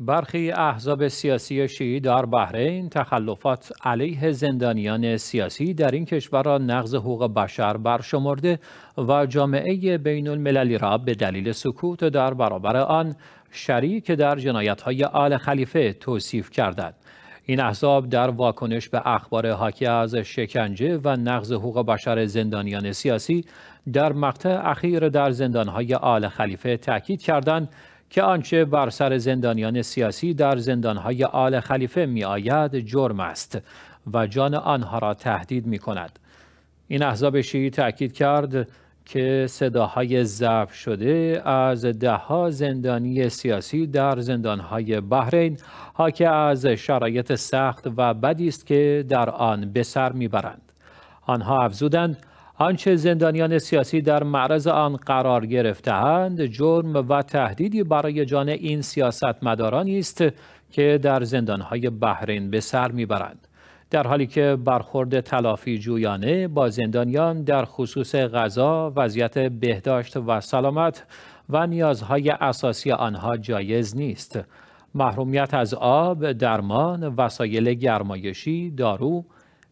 برخی احزاب سیاسی شیعی در بحرین تخلفات علیه زندانیان سیاسی در این کشور را نقض حقوق بشر برشمرده و جامعه بین المللی را به دلیل سکوت در برابر آن شریک در جنایت های آل خلیفه توصیف کردند. این احزاب در واکنش به اخبار حاکی از شکنجه و نقض حقوق بشر زندانیان سیاسی در مقطع اخیر در زندانهای آل خلیفه تاکید کردند که آنچه بر سر زندانیان سیاسی در زندانهای آل خلیفه می آید جرم است و جان آنها را تهدید می کند. این احزاب شیعی تأکید کرد که صداهای ضبط شده از دهها زندانی سیاسی در زندانهای بحرین که از شرایط سخت و بدی است که در آن به سر میبرند آنها افزودند آنچه زندانیان سیاسی در معرض آن قرار گرفتهاند جرم و تهدیدی برای جان این سیاستمدارانی است که در زندانهای بحرین به سر میبرند در حالی که برخورد تلافی جویانه با زندانیان در خصوص غذا، وضعیت بهداشت و سلامت و نیازهای اساسی آنها جایز نیست. محرومیت از آب، درمان، وسایل گرمایشی، دارو،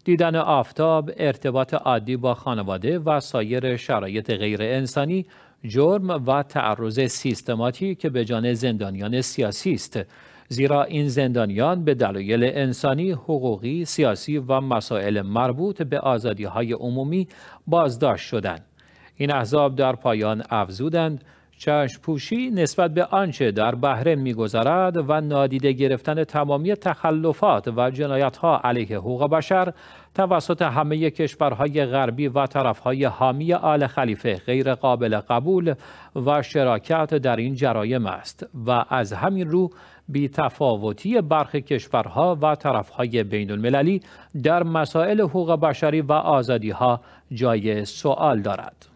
دیدن آفتاب، ارتباط عادی با خانواده و سایر شرایط غیر انسانی جرم و تعرض سیستماتی که به جان زندانیان سیاسی است زیرا این زندانیان به دلایل انسانی، حقوقی، سیاسی و مسائل مربوط به آزادی های عمومی بازداشت شدند. این احزاب در پایان افزودند چشم پوشی نسبت به آنچه در بحرین میگذرد و نادیده گرفتن تمامی تخلفات و جنایتها علیه حقوق بشر توسط همه کشورهای غربی و طرفهای حامی آل خلیفه غیر قابل قبول و شراکت در این جرایم است و از همین رو بی تفاوتی برخی کشورها و طرفهای بین المللی در مسائل حقوق بشری و آزادیها جای سؤال دارد.